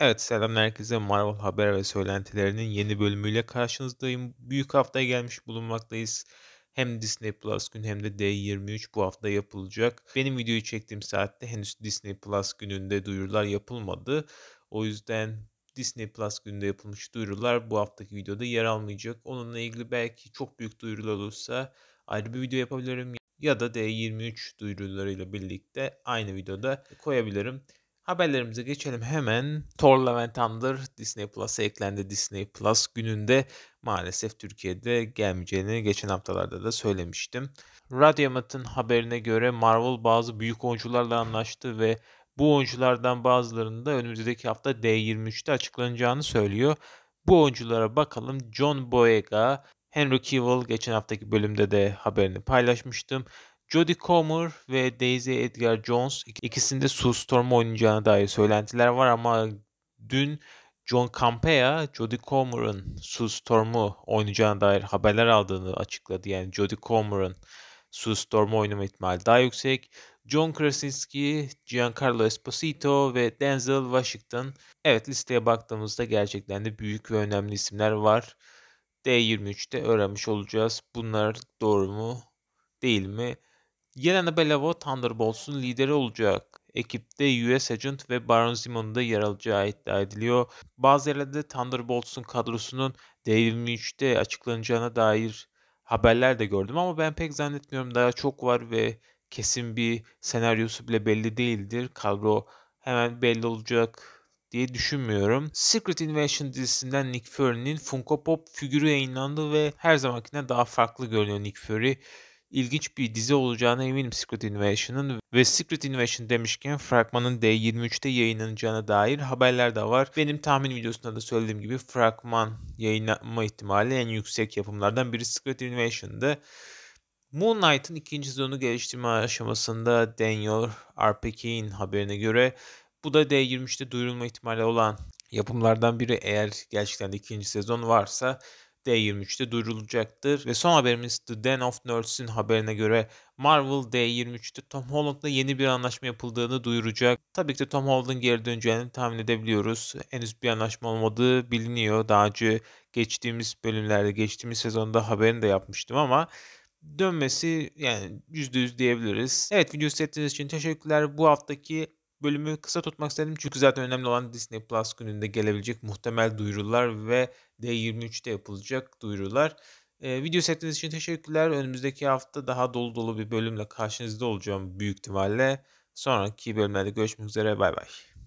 Evet selam herkese Marvel haber ve söylentilerinin yeni bölümüyle karşınızdayım. Büyük haftaya gelmiş bulunmaktayız. Hem Disney Plus gün hem de D23 bu hafta yapılacak. Benim videoyu çektiğim saatte henüz Disney Plus gününde duyurular yapılmadı. O yüzden Disney Plus gününde yapılmış duyurular bu haftaki videoda yer almayacak. Onunla ilgili belki çok büyük duyurular olursa ayrı bir video yapabilirim ya da D23 duyurularıyla birlikte aynı videoda koyabilirim. Haberlerimize geçelim hemen. Thor Love Thunder Disney Plus'a eklendi. Disney Plus gününde maalesef Türkiye'de gelmeyeceğini geçen haftalarda da söylemiştim. Radiomat'ın haberine göre Marvel bazı büyük oyuncularla anlaştı ve bu oyunculardan bazılarının da önümüzdeki hafta D23'te açıklanacağını söylüyor. Bu oyunculara bakalım. John Boyega, Henry Cavill geçen haftaki bölümde de haberini paylaşmıştım. Jodie Comer ve Daisy Edgar Jones ikisinde Sue Storm oynayacağına dair söylentiler var ama dün John Campea, Jodie Comer'ın Sue Storm'u oynayacağına dair haberler aldığını açıkladı. Yani Jodie Comer'ın Sue Storm'u oynama ihtimali daha yüksek. John Krasinski, Giancarlo Esposito ve Denzel Washington. Evet listeye baktığımızda gerçekten de büyük ve önemli isimler var. D23'te öğrenmiş olacağız. Bunlar doğru mu değil mi? Yelena Belova Thunderbolts'un lideri olacak. Ekipte US Agent ve Baron Zemon'un da yer alacağı iddia ediliyor. Bazı yerlerde Thunderbolts'un kadrosunun D23'te açıklanacağına dair haberler de gördüm ama ben pek zannetmiyorum daha çok var ve kesin bir senaryosu bile belli değildir. Kadro hemen belli olacak diye düşünmüyorum. Secret Invasion dizisinden Nick Fury'nin Funko Pop figürü yayınlandı ve her zamankinden daha farklı görünüyor Nick Fury ilginç bir dizi olacağına eminim Secret Invasion'ın ve Secret Invasion demişken fragmanın D23'te yayınlanacağına dair haberler de var. Benim tahmin videosunda da söylediğim gibi fragman yayınlanma ihtimali en yüksek yapımlardan biri Secret Invasion'dı. Moon Knight'ın ikinci sezonu geliştirme aşamasında Daniel Arpek'in haberine göre bu da D23'te duyurulma ihtimali olan yapımlardan biri eğer gerçekten de ikinci sezon varsa D23'te duyurulacaktır. Ve son haberimiz The Den of Nerds'in haberine göre Marvel D23'te Tom Holland'la yeni bir anlaşma yapıldığını duyuracak. Tabii ki de Tom Holland'ın geri döneceğini tahmin edebiliyoruz. Henüz bir anlaşma olmadığı biliniyor. Daha önce geçtiğimiz bölümlerde, geçtiğimiz sezonda haberini de yapmıştım ama dönmesi yani %100 diyebiliriz. Evet video seyrettiğiniz için teşekkürler. Bu haftaki bölümü kısa tutmak istedim çünkü zaten önemli olan Disney Plus gününde gelebilecek muhtemel duyurular ve D23'te yapılacak duyurular. E, video seyrettiğiniz için teşekkürler. Önümüzdeki hafta daha dolu dolu bir bölümle karşınızda olacağım büyük ihtimalle. Sonraki bölümlerde görüşmek üzere. Bay bay.